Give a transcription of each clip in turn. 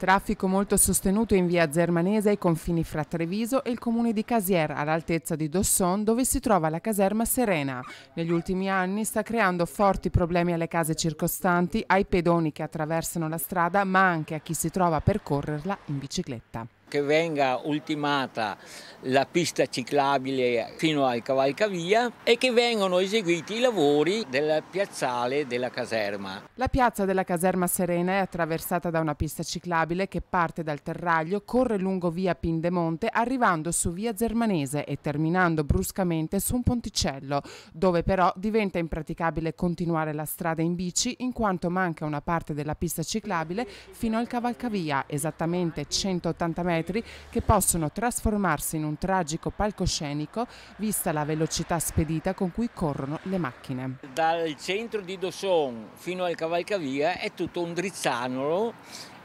Traffico molto sostenuto in via Zermanese ai confini fra Treviso e il comune di Casier, all'altezza di Dosson, dove si trova la caserma Serena. Negli ultimi anni sta creando forti problemi alle case circostanti, ai pedoni che attraversano la strada, ma anche a chi si trova a percorrerla in bicicletta che venga ultimata la pista ciclabile fino al cavalcavia e che vengano eseguiti i lavori del piazzale della caserma. La piazza della caserma Serena è attraversata da una pista ciclabile che parte dal Terraglio, corre lungo via Pindemonte, arrivando su via Germanese e terminando bruscamente su un ponticello, dove però diventa impraticabile continuare la strada in bici in quanto manca una parte della pista ciclabile fino al cavalcavia, esattamente 180 metri metri che possono trasformarsi in un tragico palcoscenico vista la velocità spedita con cui corrono le macchine. Dal centro di Dosson fino al cavalcavia è tutto un drizzanolo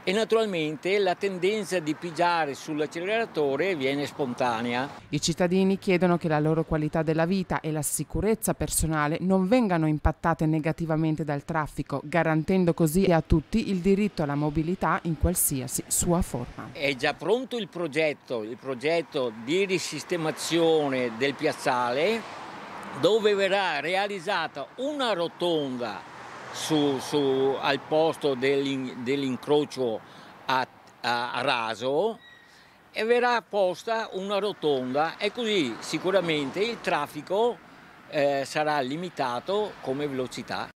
e naturalmente la tendenza di pigiare sull'acceleratore viene spontanea. I cittadini chiedono che la loro qualità della vita e la sicurezza personale non vengano impattate negativamente dal traffico, garantendo così a tutti il diritto alla mobilità in qualsiasi sua forma. È già pronto il progetto, il progetto di risistemazione del piazzale dove verrà realizzata una rotonda su, su, al posto dell'incrocio a, a, a raso e verrà posta una rotonda e così sicuramente il traffico eh, sarà limitato come velocità.